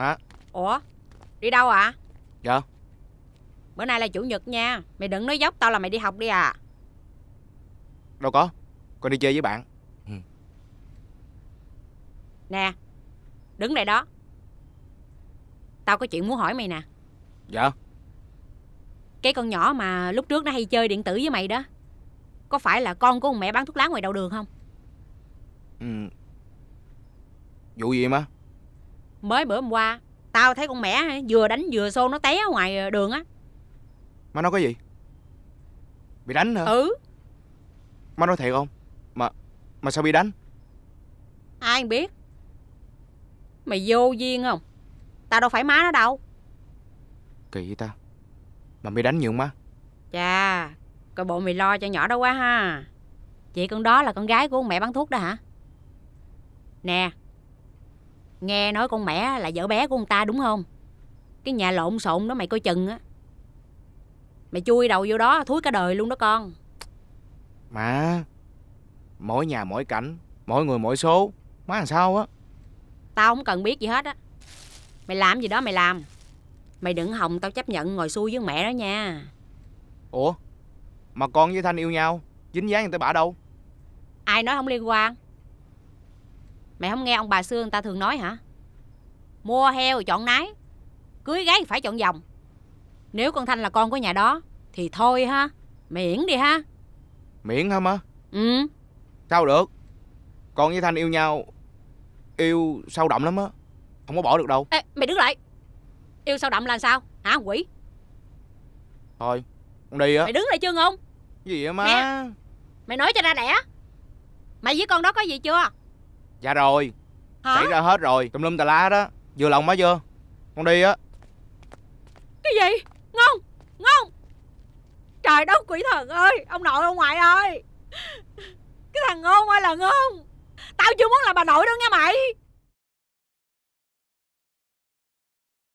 Má Ủa Đi đâu ạ à? Dạ Bữa nay là chủ nhật nha Mày đừng nói dốc tao là mày đi học đi à Đâu có Con đi chơi với bạn ừ. Nè Đứng lại đó Tao có chuyện muốn hỏi mày nè Dạ Cái con nhỏ mà lúc trước nó hay chơi điện tử với mày đó Có phải là con của ông mẹ bán thuốc lá ngoài đầu đường không Ừ Vụ gì má Mới bữa hôm qua Tao thấy con mẹ vừa đánh vừa xô nó té ngoài đường á Má nói cái gì Bị đánh hả Ừ Má nói thiệt không Mà mà sao bị đánh Ai biết Mày vô duyên không Tao đâu phải má nó đâu Kỳ vậy ta Mà mày đánh nhiều má Chà Coi bộ mày lo cho nhỏ đó quá ha Chị con đó là con gái của mẹ bán thuốc đó hả Nè Nghe nói con mẹ là vợ bé của ông ta đúng không Cái nhà lộn xộn đó mày coi chừng á Mày chui đầu vô đó thúi cả đời luôn đó con Má Mỗi nhà mỗi cảnh Mỗi người mỗi số Má làm sao á Tao không cần biết gì hết á Mày làm gì đó mày làm Mày đừng hòng tao chấp nhận ngồi xui với mẹ đó nha Ủa Mà con với Thanh yêu nhau Dính dáng người ta bả đâu Ai nói không liên quan Mày không nghe ông bà xưa người ta thường nói hả Mua heo chọn nái Cưới gái phải chọn dòng Nếu con Thanh là con của nhà đó Thì thôi ha Miễn đi ha Miễn hả má Ừ Sao được Con với Thanh yêu nhau Yêu sâu đậm lắm á Không có bỏ được đâu Ê mày đứng lại Yêu sâu đậm là sao Hả quỷ Thôi Con đi á Mày đứng lại chưa không Gì vậy má Mẹ Mày nói cho ra đẻ Mày với con đó có gì chưa Dạ rồi Hả? Xảy ra hết rồi Tùm lum tà lá đó Vừa lòng má chưa Con đi á Cái gì Ngon Ngon Trời đất quỷ thần ơi Ông nội ông ngoại ơi Cái thằng ngon ơi là ngon Tao chưa muốn là bà nội đâu nha mày